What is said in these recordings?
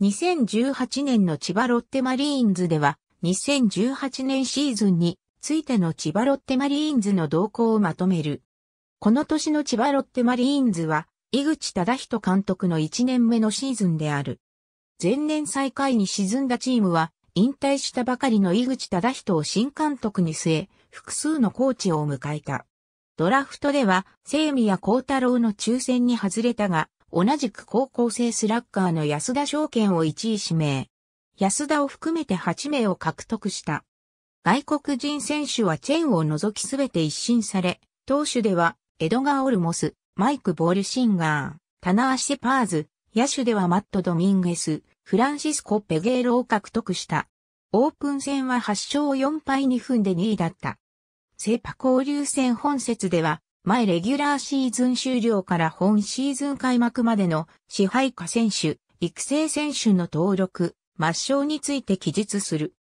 2018年の千葉ロッテマリーンズでは、2018年シーズンについての千葉ロッテマリーンズの動向をまとめる。この年の千葉ロッテマリーンズは、井口忠人監督の1年目のシーズンである。前年最下位に沈んだチームは、引退したばかりの井口忠人を新監督に据え、複数のコーチを迎えた。ドラフトでは、コ宮幸太郎の抽選に外れたが、同じく高校生スラッガーの安田証券を1位指名。安田を含めて8名を獲得した。外国人選手はチェーンを除きすべて一新され、投手ではエドガー・オルモス、マイク・ボールシンガー、タナー・シェパーズ、野手ではマット・ドミンゲス、フランシスコ・ペゲールを獲得した。オープン戦は8勝4敗2分で2位だった。セパ交流戦本節では前レギュラーシーズン終了から本シーズン開幕までの支配下選手、育成選手の登録、抹消について記述する。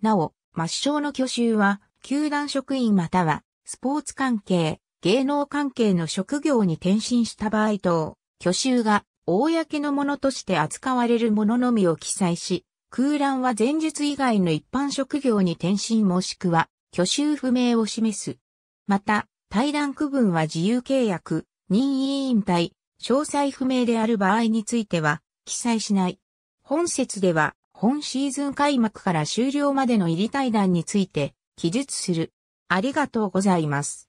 なお、抹消の去就は、球団職員または、スポーツ関係、芸能関係の職業に転身した場合等、去就が、公のものとして扱われるもののみを記載し、空欄は前述以外の一般職業に転身もしくは、去就不明を示す。また、対談区分は自由契約、任意引退、詳細不明である場合については、記載しない。本節では、本シーズン開幕から終了までの入り対談について、記述する。ありがとうございます。